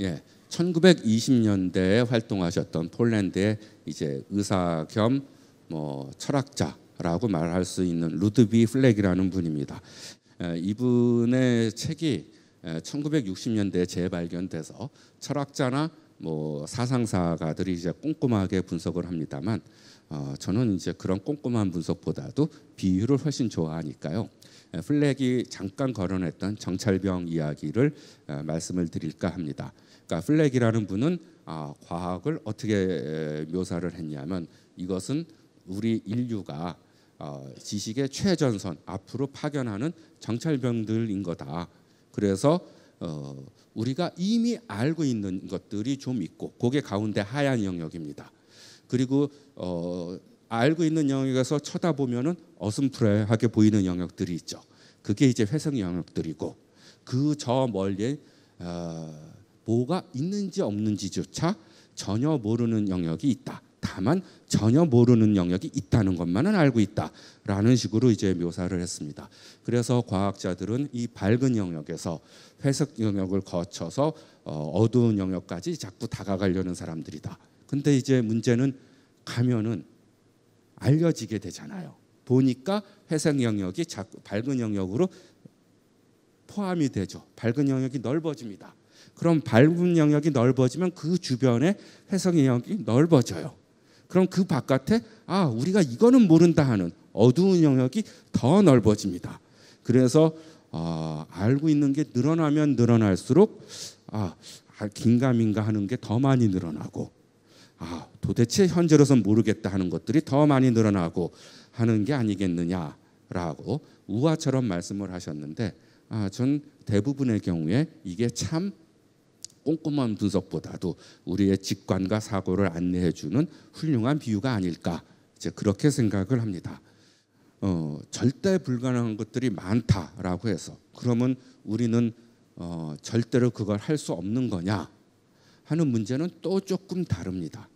예, 1920년대에 활동하셨던 폴란드의 이제 의사 겸 뭐 철학자라고 말할 수 있는 루드비 플렉이라는 분입니다. 예, 이분의 책이 1960년대에 예, 재발견돼서 철학자나 뭐 사상사가들이 이제 꼼꼼하게 분석을 합니다만 어, 저는 이제 그런 꼼꼼한 분석보다도 비유를 훨씬 좋아하니까요. 예, 플렉이 잠깐 거론했던 정찰병 이야기를 예, 말씀을 드릴까 합니다. 그러니까 플렉이라는 분은 아, 과학을 어떻게 묘사를 했냐면 이것은 우리 인류가 어, 지식의 최전선 앞으로 파견하는 정찰병들인 거다. 그래서 어, 우리가 이미 알고 있는 것들이 좀 있고 그게 가운데 하얀 영역입니다. 그리고 어, 알고 있는 영역에서 쳐다보면 어슴푸레하게 보이는 영역들이 있죠. 그게 이제 회색 영역들이고 그 저 멀리 어, 뭐가 있는지 없는지조차 전혀 모르는 영역이 있다. 다만 전혀 모르는 영역이 있다는 것만은 알고 있다라는 식으로 이제 묘사를 했습니다. 그래서 과학자들은 이 밝은 영역에서 회색 영역을 거쳐서 어, 어두운 영역까지 자꾸 다가가려는 사람들이다. 근데 이제 문제는 가면은 알려지게 되잖아요. 보니까 회색 영역이 자꾸 밝은 영역으로 포함이 되죠. 밝은 영역이 넓어집니다. 그럼 밝은 영역이 넓어지면 그 주변에 해석 영역이 넓어져요. 그럼 그 바깥에 아 우리가 이거는 모른다 하는 어두운 영역이 더 넓어집니다. 그래서 어, 알고 있는 게 늘어나면 늘어날수록 아, 아 긴가민가 하는 게 더 많이 늘어나고 아, 도대체 현재로선 모르겠다 하는 것들이 더 많이 늘어나고 하는 게 아니겠느냐라고 우화처럼 말씀을 하셨는데 아, 전 대부분의 경우에 이게 참 꼼꼼한 분석보다도 우리의 직관과 사고를 안내해 주는 훌륭한 비유가 아닐까 이제 그렇게 생각을 합니다. 어, 절대 불가능한 것들이 많다라고 해서 그러면 우리는 어, 절대로 그걸 할 수 없는 거냐? 하는 문제는 또 조금 다릅니다.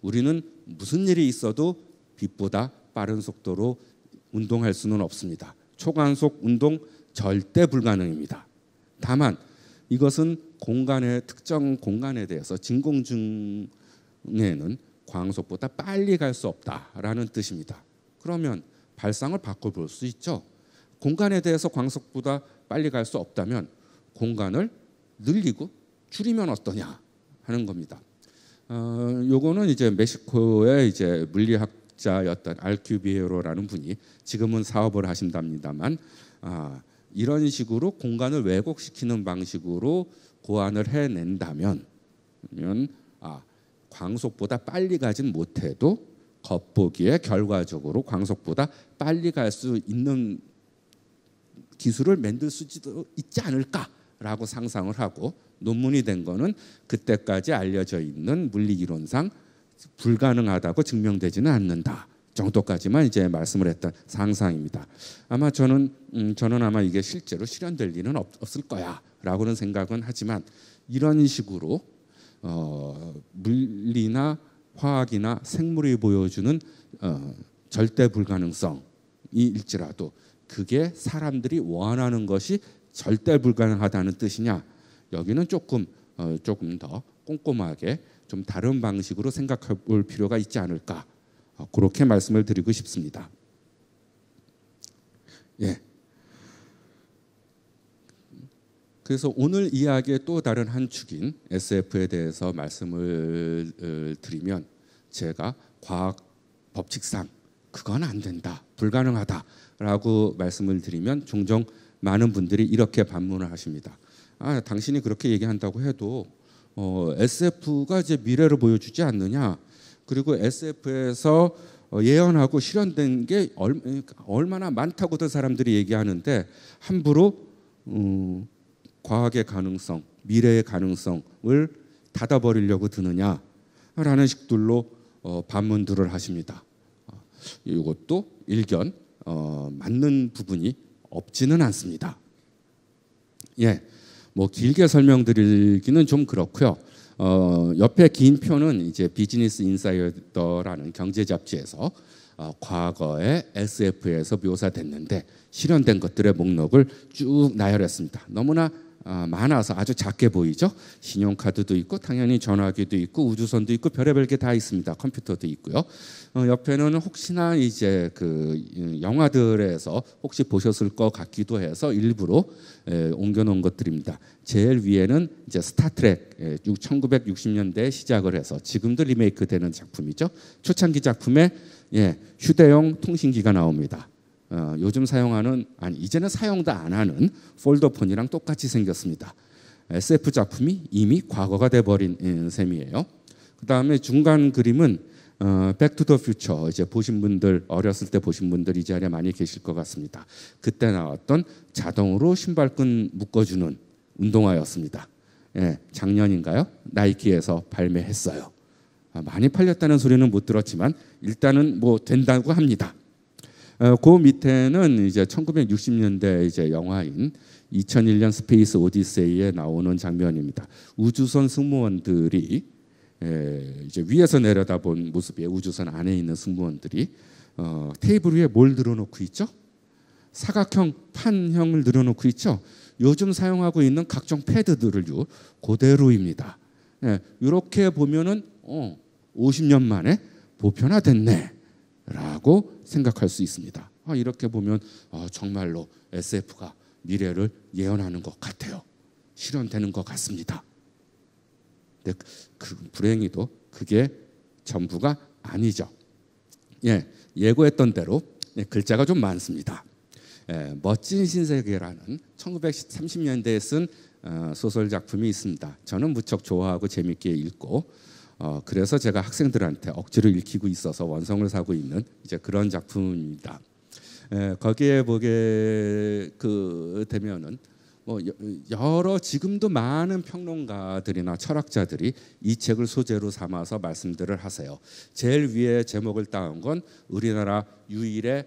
우리는 무슨 일이 있어도 빛보다 빠른 속도로 운동할 수는 없습니다. 초간속 운동 절대 불가능입니다. 다만 이것은 공간의 특정 공간에 대해서 진공 중에는 광속보다 빨리 갈 수 없다라는 뜻입니다. 그러면 발상을 바꿔볼 수 있죠. 공간에 대해서 광속보다 빨리 갈 수 없다면 공간을 늘리고 줄이면 어떠냐 하는 겁니다. 어, 요거는 이제 멕시코의 이제 물리학자였던 알큐비에로라는 분이 지금은 사업을 하신답니다만 아, 이런 식으로 공간을 왜곡시키는 방식으로 고안을 해낸다면 아, 광속보다 빨리 가진 못해도 겉보기에 결과적으로 광속보다 빨리 갈 수 있는 기술을 만들 수도 있지 않을까 라고 상상을 하고 논문이 된 거는 그때까지 알려져 있는 물리 이론상 불가능하다고 증명되지는 않는다. 정도까지만 이제 말씀을 했던 상상입니다. 아마 저는 음, 저는 아마 이게 실제로 실현될 리는 없, 없을 거야라고는 생각은 하지만 이런 식으로 어, 물리나 화학이나 생물이 보여주는 어, 절대 불가능성이 일지라도 그게 사람들이 원하는 것이 절대 불가능하다는 뜻이냐? 여기는 조금 어, 조금 더 꼼꼼하게 좀 다른 방식으로 생각해 볼 필요가 있지 않을까 어, 그렇게 말씀을 드리고 싶습니다. 예. 그래서 오늘 이야기의 또 다른 한 축인 SF에 대해서 말씀을 어, 드리면 제가 과학 법칙상 그건 안 된다, 불가능하다라고 말씀을 드리면 종종 많은 분들이 이렇게 반문을 하십니다. 아, 당신이 그렇게 얘기한다고 해도 어, SF가 이제 미래를 보여주지 않느냐? 그리고 SF에서 어, 예언하고 실현된 게 얼, 그러니까 마나 많다고들 사람들이 얘기하는데 함부로 음, 과학의 가능성, 미래의 가능성을 닫아버리려고 드느냐라는 식들로 어, 반문들을 하십니다. 어, 이것도 일견 어, 맞는 부분이 없지는 않습니다. 예. 뭐 길게 설명드리기는 좀 그렇고요. 어, 옆에 긴 표는 이제 비즈니스 인사이더라는 경제 잡지에서 어, 과거에 SF에서 묘사됐는데 실현된 것들의 목록을 쭉 나열했습니다. 너무나 어, 많아서 아주 작게 보이죠. 신용카드도 있고 당연히 전화기도 있고 우주선도 있고 별의별 게 다 있습니다. 컴퓨터도 있고요. 어, 옆에는 혹시나 이제 그 영화들에서 혹시 보셨을 것 같기도 해서 일부러 옮겨놓은 것들입니다. 제일 위에는 이제 스타트렉 1960년대 시작을 해서 지금도 리메이크되는 작품이죠. 초창기 작품에 예, 휴대용 통신기가 나옵니다. 어, 요즘 사용하는 아니 이제는 사용도 안 하는 폴더폰이랑 똑같이 생겼습니다. SF 작품이 이미 과거가 돼버린 예, 셈이에요. 그 다음에 중간 그림은 백투더퓨처 어, 이제 보신 분들 어렸을 때 보신 분들 이 자리에 많이 계실 것 같습니다. 그때 나왔던 자동으로 신발끈 묶어주는 운동화였습니다. 예, 작년인가요? 나이키에서 발매했어요. 아, 많이 팔렸다는 소리는 못 들었지만 일단은 뭐 된다고 합니다. 어, 그 밑에는 이제 1960년대 이제 영화인 2001년 스페이스 오디세이에 나오는 장면입니다. 우주선 승무원들이 이제 위에서 내려다본 모습에 우주선 안에 있는 승무원들이 어, 테이블 위에 뭘 늘어놓고 있죠? 사각형 판형을 늘어놓고 있죠. 요즘 사용하고 있는 각종 패드들을요 그대로입니다. 예, 이렇게 보면은 어, 50년 만에 보편화됐네. 라고 생각할 수 있습니다. 아, 이렇게 보면 아, 정말로 SF가 미래를 예언하는 것 같아요. 실현되는 것 같습니다. 근데 그 불행히도 그게 전부가 아니죠. 예, 예고했던 대로 예, 글자가 좀 많습니다. 예, 멋진 신세계라는 1930년대에 쓴 어, 소설 작품이 있습니다. 저는 무척 좋아하고 재밌게 읽고 어, 그래서 제가 학생들한테 억지로 읽히고 있어서 원성을 사고 있는 이제 그런 작품입니다. 에, 예, 거기에 보게 그 되면은 뭐 여러 지금도 많은 평론가들이나 철학자들이 이 책을 소재로 삼아서 말씀들을 하세요. 제일 위에 제목을 따온 건 우리나라 유일의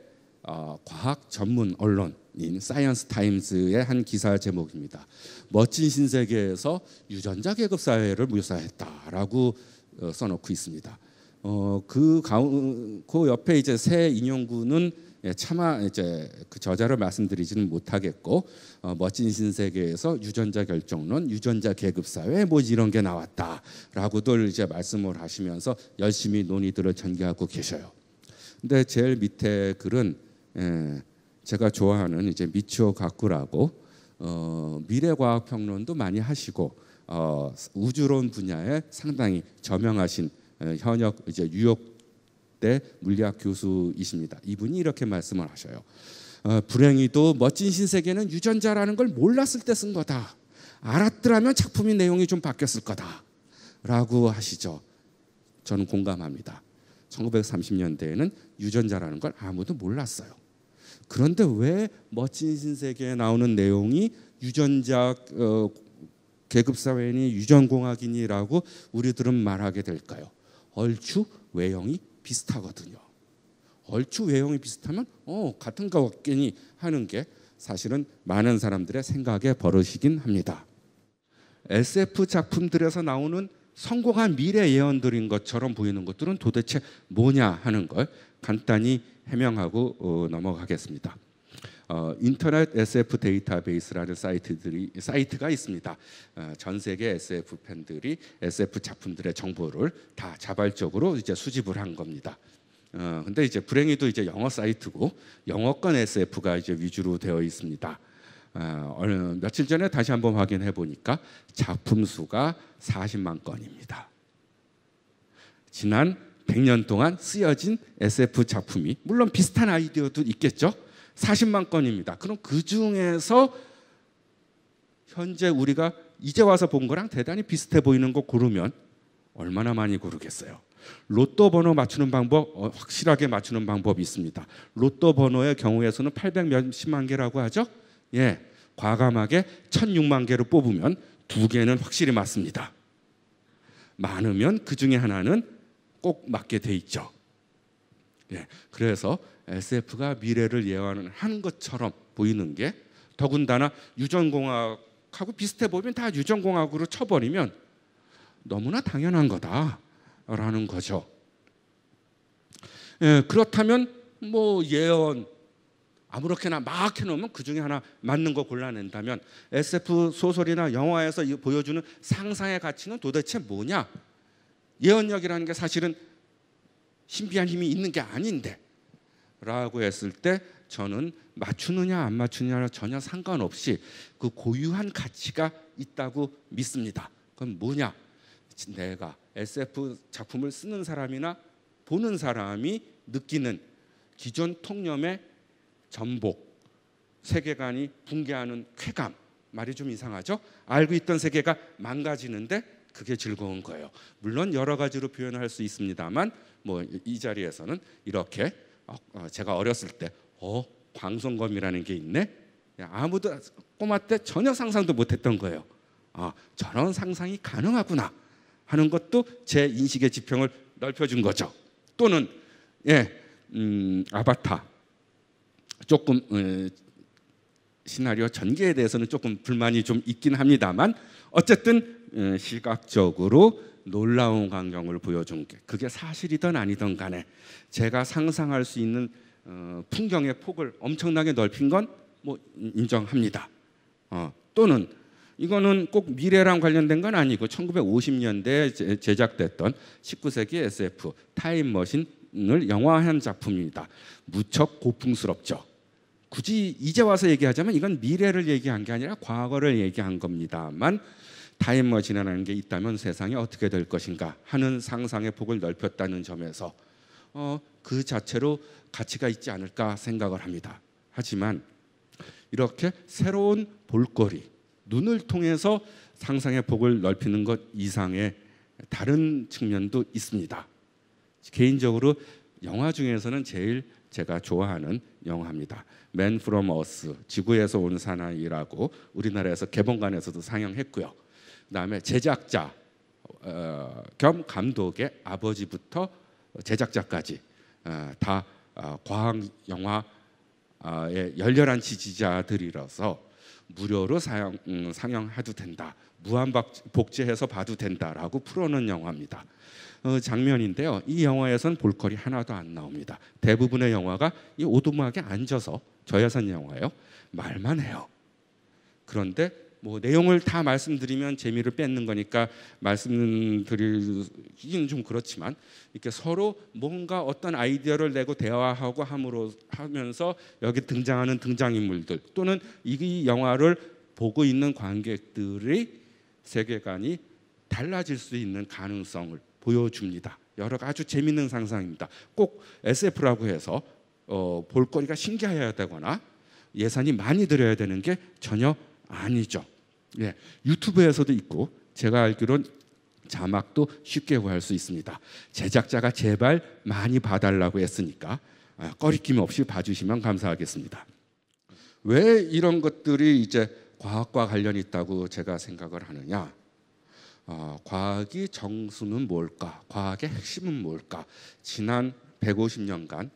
어, 과학 전문 언론인 사이언스 타임즈의 한 기사 제목입니다. 멋진 신세계에서 유전자 계급 사회를 묘사했다라고 어, 써놓고 있습니다. 어, 그, 가운, 그 옆에 이제 새 인용구는 예, 차마 이제 그 저자를 말씀드리지는 못하겠고 어, 멋진 신세계에서 유전자 결정론, 유전자 계급 사회 뭐 이런 게 나왔다라고들 이제 말씀을 하시면서 열심히 논의들을 전개하고 계셔요. 근데 제일 밑에 글은 예, 제가 좋아하는 이제 미치오 가쿠라고 어, 미래과학 평론도 많이 하시고 어, 우주론 분야에 상당히 저명하신 어, 현역 이제 뉴욕대 물리학 교수이십니다. 이분이 이렇게 말씀을 하셔요. 어, 불행히도 멋진 신세계는 유전자라는 걸 몰랐을 때 쓴 거다. 알았더라면 작품의 내용이 좀 바뀌었을 거다라고 하시죠. 저는 공감합니다. 1930년대에는 유전자라는 걸 아무도 몰랐어요. 그런데 왜 멋진 신세계에 나오는 내용이 유전자 어, 계급 사회니 유전공학이니라고 우리들은 말하게 될까요? 얼추 외형이 비슷하거든요. 얼추 외형이 비슷하면 어 같은 거 같겠니 하는 게 사실은 많은 사람들의 생각의 버릇이긴 합니다. SF 작품들에서 나오는 성공한 미래 예언들인 것처럼 보이는 것들은 도대체 뭐냐 하는 걸 간단히 해명하고 어, 넘어가겠습니다. 어, 인터넷 SF 데이터베이스라는 사이트들이 사이트가 있습니다. 어, 전 세계 SF 팬들이 SF 작품들의 정보를 다 자발적으로 이제 수집을 한 겁니다. 어, 근데 이제 불행히도 이제 영어 사이트고 영어권 SF가 이제 위주로 되어 있습니다. 어, 며칠 전에 다시 한번 확인해 보니까 작품 수가 40만 건입니다. 지난 100년 동안 쓰여진 SF 작품이 물론 비슷한 아이디어도 있겠죠. 40만 건입니다. 그럼 그 중에서 현재 우리가 이제 와서 본 거랑 대단히 비슷해 보이는 거 고르면 얼마나 많이 고르겠어요. 로또 번호 맞추는 방법 어, 확실하게 맞추는 방법이 있습니다. 로또 번호의 경우에서는 800 몇십만 개라고 하죠. 예. 과감하게 1 6 0 0만 개를 뽑으면 두 개는 확실히 맞습니다. 많으면 그 중에 하나는 꼭 맞게 돼 있죠. 예. 그래서 SF가 미래를 예언하는 한 것처럼 보이는 게 더군다나 유전공학하고 비슷해 보면 다 유전공학으로 쳐버리면 너무나 당연한 거다라는 거죠. 예, 그렇다면 뭐 예언 아무렇게나 막 해놓으면 그 중에 하나 맞는 거 골라낸다면 SF 소설이나 영화에서 보여주는 상상의 가치는 도대체 뭐냐? 예언력이라는 게 사실은 신비한 힘이 있는 게 아닌데 라고 했을 때 저는 맞추느냐 안 맞추느냐 전혀 상관없이 그 고유한 가치가 있다고 믿습니다. 그럼 뭐냐? 내가 SF 작품을 쓰는 사람이나 보는 사람이 느끼는 기존 통념의 전복, 세계관이 붕괴하는 쾌감, 말이 좀 이상하죠? 알고 있던 세계가 망가지는데 그게 즐거운 거예요. 물론 여러 가지로 표현할 수 있습니다만 뭐 이 자리에서는 이렇게 어, 제가 어렸을 때 어? 광선검이라는 게 있네? 아무도 꼬마 때 전혀 상상도 못했던 거예요. 아, 저런 상상이 가능하구나 하는 것도 제 인식의 지평을 넓혀준 거죠. 또는 예, 음, 아바타 조금 음, 시나리오 전개에 대해서는 조금 불만이 좀 있긴 합니다만 어쨌든 어, 시각적으로 놀라운 광경을 보여준 게 그게 사실이든 아니든 간에 제가 상상할 수 있는 어, 풍경의 폭을 엄청나게 넓힌 건 뭐 인정합니다. 어, 또는 이거는 꼭 미래랑 관련된 건 아니고 1950년대에 제작됐던 19세기 SF 타임머신을 영화한 작품입니다. 무척 고풍스럽죠. 굳이 이제 와서 얘기하자면 이건 미래를 얘기한 게 아니라 과거를 얘기한 겁니다만 타임머신이라는 게 있다면 세상이 어떻게 될 것인가 하는 상상의 폭을 넓혔다는 점에서 어, 그 자체로 가치가 있지 않을까 생각을 합니다. 하지만 이렇게 새로운 볼거리, 눈을 통해서 상상의 폭을 넓히는 것 이상의 다른 측면도 있습니다. 개인적으로 영화 중에서는 제일 제가 좋아하는 영화입니다. Man from Earth, 지구에서 온 사나이라고 우리나라에서 개봉관에서도 상영했고요. 그다음에 제작자 어, 겸 감독의 아버지부터 제작자까지 어, 다 어, 과학 영화의 열렬한 지지자들이라서 무료로 사용, 음, 상영해도 된다. 무한 복제해서 봐도 된다라고 풀어놓은 영화입니다. 어, 장면인데요. 이 영화에선 볼거리 하나도 안 나옵니다. 대부분의 영화가 이 오두막에 앉아서 저예산 영화예요. 말만 해요. 그런데 뭐 내용을 다 말씀드리면 재미를 뺏는 거니까 말씀드리기는 좀 그렇지만 이렇게 서로 뭔가 어떤 아이디어를 내고 대화하고 함으로 하면서 여기 등장하는 등장인물들 또는 이 영화를 보고 있는 관객들의 세계관이 달라질 수 있는 가능성을 보여줍니다. 여러 아주 재밌는 상상입니다. 꼭 SF라고 해서 어, 볼거리가 신기해야 되거나 예산이 많이 들어야 되는 게 전혀 아니죠. 예, 유튜브에서도 있고 제가 알기론 자막도 쉽게 구할 수 있습니다. 제작자가 제발 많이 봐달라고 했으니까 아, 꺼리낌 없이 봐주시면 감사하겠습니다. 왜 이런 것들이 이제 과학과 관련 있다고 제가 생각을 하느냐? 어, 과학이 정수는 뭘까? 과학의 핵심은 뭘까? 지난 150년간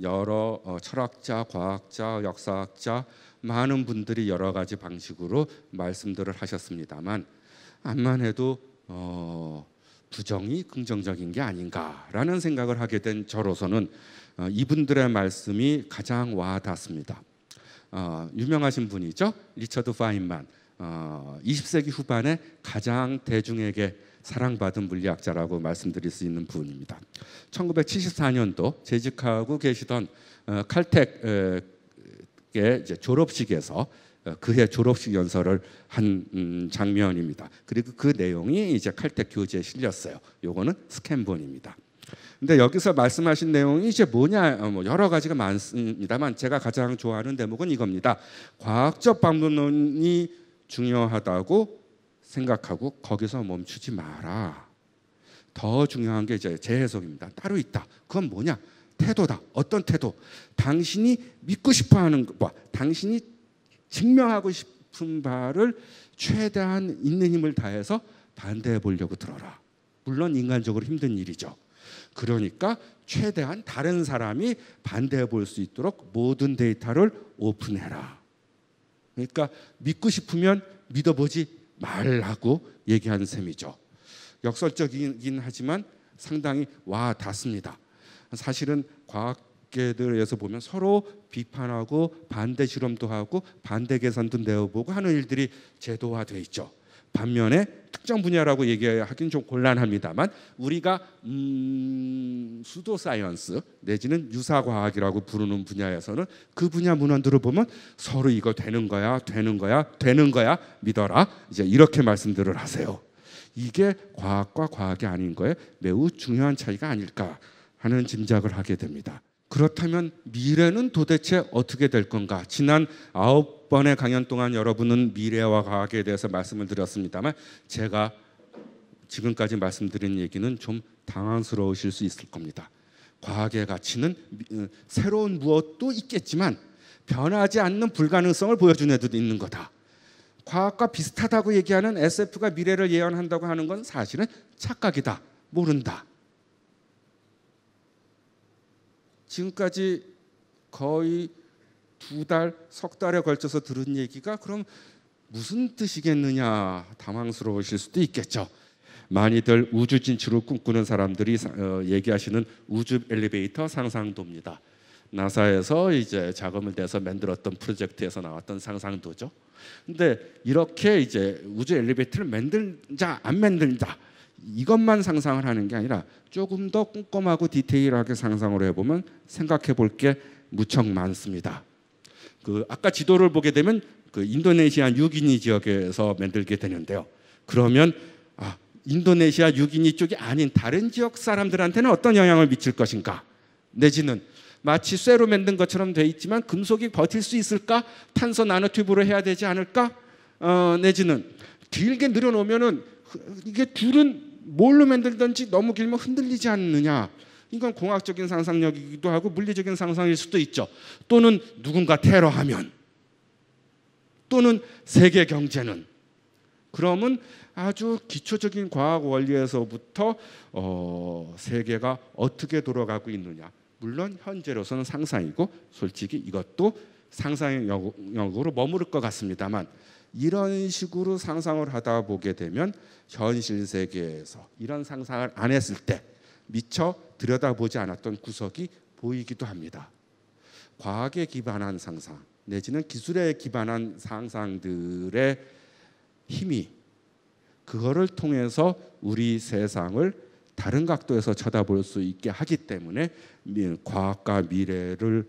여러 어, 철학자, 과학자, 역사학자 많은 분들이 여러 가지 방식으로 말씀들을 하셨습니다만 암만 해도 어, 부정이 긍정적인 게 아닌가라는 생각을 하게 된 저로서는 어, 이분들의 말씀이 가장 와닿습니다. 어, 유명하신 분이죠 리처드 파인만 20세기 어, 후반에 가장 대중에게 사랑받은 물리학자라고 말씀드릴 수 있는 분입니다. 1974년도 재직하고 계시던 어, 칼텍의 어, 졸업식에서 어, 그해 졸업식 연설을 한 음, 장면입니다. 그리고 그 내용이 이제 칼텍 교재에 실렸어요. 요거는 스캔본입니다. 근데 여기서 말씀하신 내용이 이제 뭐냐 뭐 여러 가지가 많습니다만 제가 가장 좋아하는 대목은 이겁니다. 과학적 방법론이 중요하다고 생각하고 거기서 멈추지 마라. 더 중요한 게 이제 재해석입니다. 따로 있다. 그건 뭐냐? 태도다. 어떤 태도? 당신이 믿고 싶어 하는 것과 당신이 증명하고 싶은 바를 최대한 있는 힘을 다해서 반대해 보려고 들어라. 물론 인간적으로 힘든 일이죠. 그러니까 최대한 다른 사람이 반대해 볼 수 있도록 모든 데이터를 오픈해라. 그러니까 믿고 싶으면 믿어보지 말하고 얘기하는 셈이죠. 역설적이긴 하지만 상당히 와 닿습니다. 사실은 과학계들에서 보면 서로 비판하고 반대 실험도 하고 반대 계산도 내어보고 하는 일들이 제도화돼 있죠. 반면에 특정 분야라고 얘기하기는 좀 곤란합니다만 우리가 음, 수도 사이언스 내지는 유사 과학이라고 부르는 분야에서는 그 분야 문헌들을 보면 서로 이거 되는 거야, 되는 거야, 되는 거야 믿어라 이제 이렇게 말씀들을 하세요. 이게 과학과 과학이 아닌 거에 매우 중요한 차이가 아닐까 하는 짐작을 하게 됩니다. 그렇다면 미래는 도대체 어떻게 될 건가? 지난 아홉 번의 강연 동안 여러분은 미래와 과학에 대해서 말씀을 드렸습니다만 제가 지금까지 말씀드린 얘기는 좀 당황스러우실 수 있을 겁니다. 과학의 가치는 어, 새로운 무엇도 있겠지만 변하지 않는 불가능성을 보여준 애들도 있는 거다. 과학과 비슷하다고 얘기하는 SF가 미래를 예언한다고 하는 건 사실은 착각이다. 모른다. 지금까지 거의 두 달, 석 달에 걸쳐서 들은 얘기가 그럼 무슨 뜻이겠느냐 당황스러우실 수도 있겠죠. 많이들 우주 진출을 꿈꾸는 사람들이 어, 얘기하시는 우주 엘리베이터 상상도입니다. 나사에서 이제 자금을 대서 만들었던 프로젝트에서 나왔던 상상도죠. 근데 이렇게 이제 우주 엘리베이터를 만들자 안 만들자 이것만 상상을 하는 게 아니라 조금 더 꼼꼼하고 디테일하게 상상을 해보면 생각해 볼 게 무척 많습니다. 그 아까 지도를 보게 되면 그 인도네시아 6인이 지역에서 만들게 되는데요. 그러면 아, 인도네시아 6인이 쪽이 아닌 다른 지역 사람들한테는 어떤 영향을 미칠 것인가? 내지는 마치 쇠로 만든 것처럼 돼 있지만 금속이 버틸 수 있을까? 탄소 나노튜브로 해야 되지 않을까? 어, 내지는 길게 늘어놓으면은 그, 이게 줄은 뭘로 만들든지 너무 길면 흔들리지 않느냐. 이건 공학적인 상상력이기도 하고 물리적인 상상일 수도 있죠. 또는 누군가 테러하면 또는 세계 경제는 그러면 아주 기초적인 과학 원리에서부터 어, 세계가 어떻게 돌아가고 있느냐. 물론 현재로서는 상상이고 솔직히 이것도 상상의 영역으로 머무를 것 같습니다만 이런 식으로 상상을 하다 보게 되면 현실 세계에서 이런 상상을 안 했을 때 미처 들여다보지 않았던 구석이 보이기도 합니다. 과학에 기반한 상상 내지는 기술에 기반한 상상들의 힘이 그거를 통해서 우리 세상을 다른 각도에서 쳐다볼 수 있게 하기 때문에 과학과 미래를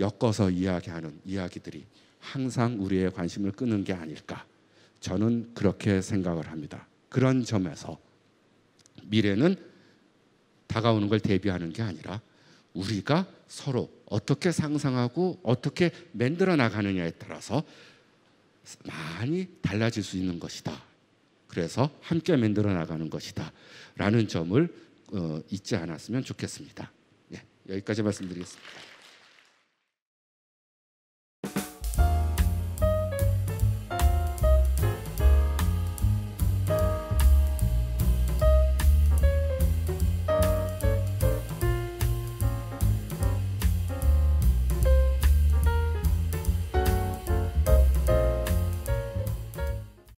엮어서 이야기하는 이야기들이 항상 우리의 관심을 끄는 게 아닐까. 저는 그렇게 생각을 합니다. 그런 점에서 미래는 다가오는 걸 대비하는 게 아니라 우리가 서로 어떻게 상상하고 어떻게 만들어 나가느냐에 따라서 많이 달라질 수 있는 것이다. 그래서 함께 만들어 나가는 것이다. 라는 점을 어, 잊지 않았으면 좋겠습니다. 예, 여기까지 말씀드리겠습니다.